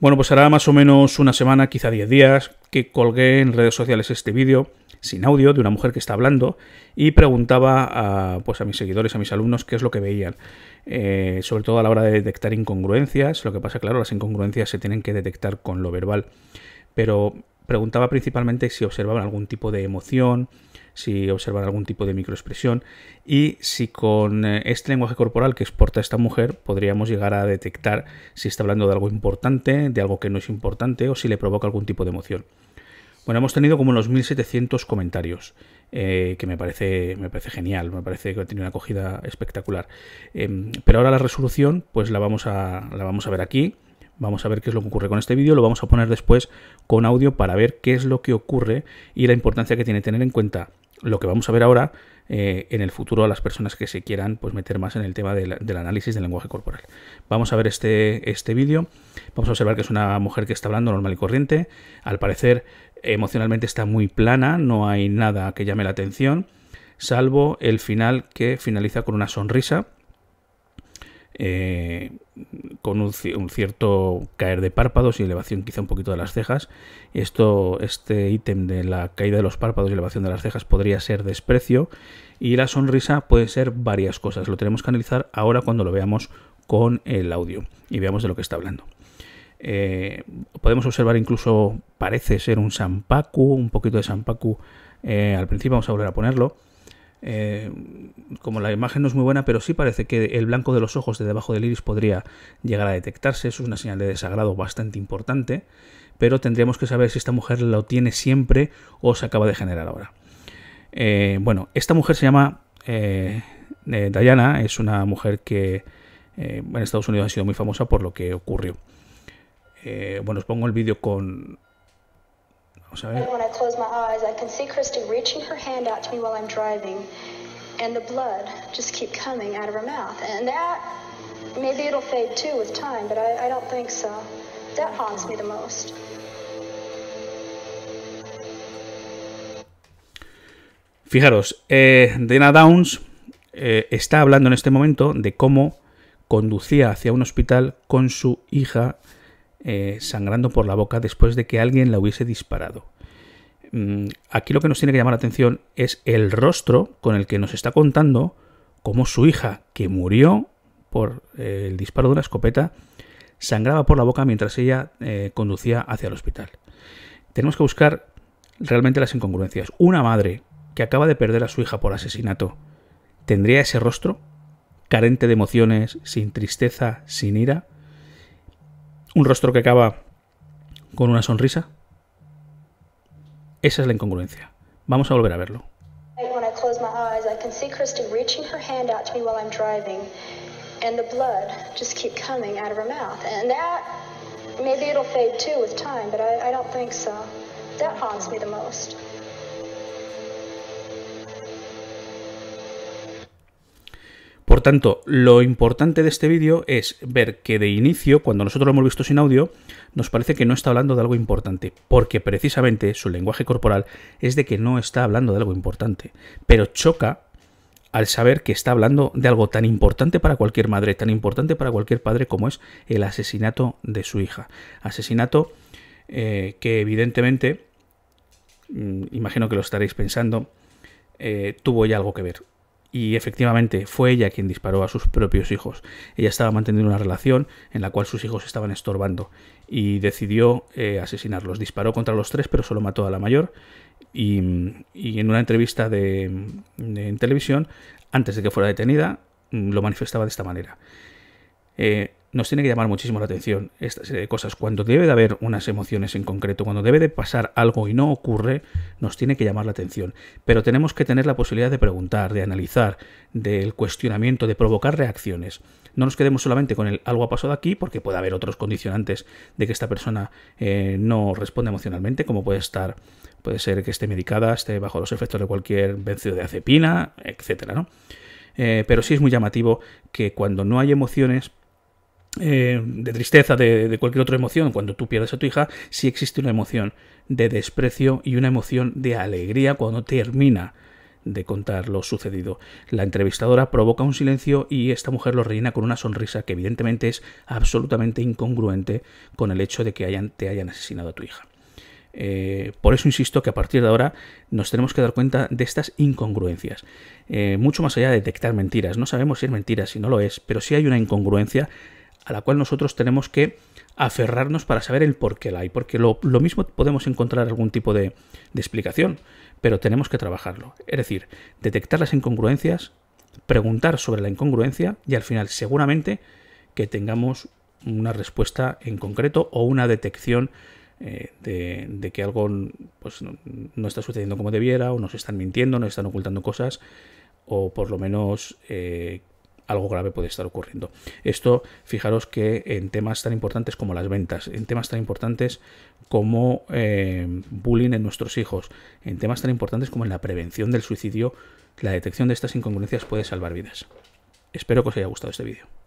Bueno, pues hará más o menos una semana, quizá 10 días, que colgué en redes sociales este vídeo sin audio de una mujer que está hablando y preguntaba a, pues a mis seguidores, a mis alumnos, qué es lo que veían. Eh, sobre todo a la hora de detectar incongruencias. Lo que pasa, claro, las incongruencias se tienen que detectar con lo verbal. Pero preguntaba principalmente si observaban algún tipo de emoción, si observan algún tipo de microexpresión y si con eh, este lenguaje corporal que exporta esta mujer podríamos llegar a detectar si está hablando de algo importante, de algo que no es importante o si le provoca algún tipo de emoción. Bueno, hemos tenido como unos 1700 comentarios, eh, que me parece, me parece genial, me parece que ha tenido una acogida espectacular. Em, pero ahora la resolución, pues la vamos a, la vamos a ver aquí. Vamos a ver qué es lo que ocurre con este vídeo, lo vamos a poner después con audio para ver qué es lo que ocurre y la importancia que tiene tener en cuenta lo que vamos a ver ahora eh, en el futuro a las personas que se quieran pues, meter más en el tema del, del análisis del lenguaje corporal. Vamos a ver este, este vídeo, vamos a observar que es una mujer que está hablando normal y corriente, al parecer emocionalmente está muy plana, no hay nada que llame la atención, salvo el final que finaliza con una sonrisa eh, con un, cierto caer de párpados y elevación quizá un poquito de las cejas. Esto, este ítem de la caída de los párpados y elevación de las cejas podría ser desprecio y la sonrisa puede ser varias cosas. Lo tenemos que analizar ahora cuando lo veamos con el audio y veamos de lo que está hablando. Eh, podemos observar incluso parece ser un Sampaku, un poquito de Sampaku eh, al principio, vamos a volver a ponerlo eh, como la imagen no es muy buena, pero sí parece que el blanco de los ojos de debajo del iris podría llegar a detectarse. Eso es una señal de desagrado bastante importante, pero tendríamos que saber si esta mujer lo tiene siempre o se acaba de generar ahora. Eh, bueno, esta mujer se llama eh, eh Diana, es una mujer que en Estados Unidos ha sido muy famosa por lo que ocurrió. bueno, os pongo el vídeo con Vamos a ver. And the blood just keep coming out of her mouth. And that, maybe it'll fade too with time, but I, I don't think so. That haunts me the most. Fijaros, eh, Dana Downs eh, está hablando en este momento de cómo conducía hacia un hospital con su hija eh, sangrando por la boca después de que alguien la hubiese disparado. Mm, aquí lo que nos tiene que llamar la atención es el rostro con el que nos está contando cómo su hija, que murió por eh, el disparo de una escopeta, sangraba por la boca mientras ella eh, conducía hacia el hospital. Tenemos que buscar realmente las incongruencias. Una madre que acaba de perder a su hija por asesinato, ¿tendría ese rostro? Carente de emociones, sin tristeza, sin ira. Un rostro que acaba con una sonrisa. Esa es la incongruencia. Vamos a volver a verlo. When I close my eyes, I can see Kristen reaching her hand out to me while I'm driving, and the blood just keep coming out of her mouth. And that, maybe it'll fade too with time, but I, I don't think so. That haunts me the most. Por tanto, lo importante de este vídeo es ver que de inicio, cuando nosotros lo hemos visto sin audio, nos parece que no está hablando de algo importante, porque precisamente su lenguaje corporal es de que no está hablando de algo importante, pero choca al saber que está hablando de algo tan importante para cualquier madre, tan importante para cualquier padre como es el asesinato de su hija. Asesinato eh, que evidentemente, mm, imagino que lo estaréis pensando, eh, tuvo ya algo que ver y efectivamente fue ella quien disparó a sus propios hijos. Ella estaba manteniendo una relación en la cual sus hijos estaban estorbando y decidió eh, asesinarlos. Disparó contra los tres, pero solo mató a la mayor. Y, en una entrevista de, de, en televisión, antes de que fuera detenida, mm, lo manifestaba de esta manera. Eh, nos tiene que llamar muchísimo la atención estas cosas. Cuando debe de haber unas emociones en concreto, cuando debe de pasar algo y no ocurre, nos tiene que llamar la atención. Pero tenemos que tener la posibilidad de preguntar, de analizar, del cuestionamiento, de provocar reacciones. No nos quedemos solamente con el algo ha pasado aquí, porque puede haber otros condicionantes de que esta persona eh, no responda emocionalmente, como puede estar, puede ser que esté medicada, esté bajo los efectos de cualquier vencido de acepina, etcétera, eh, pero sí es muy llamativo que cuando no hay emociones eh, de tristeza, de, cualquier otra emoción, cuando tú pierdes a tu hija, sí existe una emoción de desprecio y una emoción de alegría cuando termina de contar lo sucedido. La entrevistadora provoca un silencio y esta mujer lo rellena con una sonrisa que evidentemente es absolutamente incongruente con el hecho de que hayan, te hayan asesinado a tu hija. Eh, por eso insisto que a partir de ahora nos tenemos que dar cuenta de estas incongruencias. Eh, mucho más allá de detectar mentiras, no sabemos si es mentira, si no lo es, pero si hay una incongruencia, a la cual nosotros tenemos que aferrarnos para saber el por qué la hay, porque lo, mismo podemos encontrar algún tipo de, explicación, pero tenemos que trabajarlo. Es decir, detectar las incongruencias, preguntar sobre la incongruencia y al final seguramente que tengamos una respuesta en concreto o una detección eh, de, que algo pues, no, está sucediendo como debiera o nos están mintiendo, nos están ocultando cosas o por lo menos eh, algo grave puede estar ocurriendo. Esto, fijaros que en temas tan importantes como las ventas, en temas tan importantes como eh, bullying en nuestros hijos, en temas tan importantes como en la prevención del suicidio, la detección de estas incongruencias puede salvar vidas. Espero que os haya gustado este vídeo.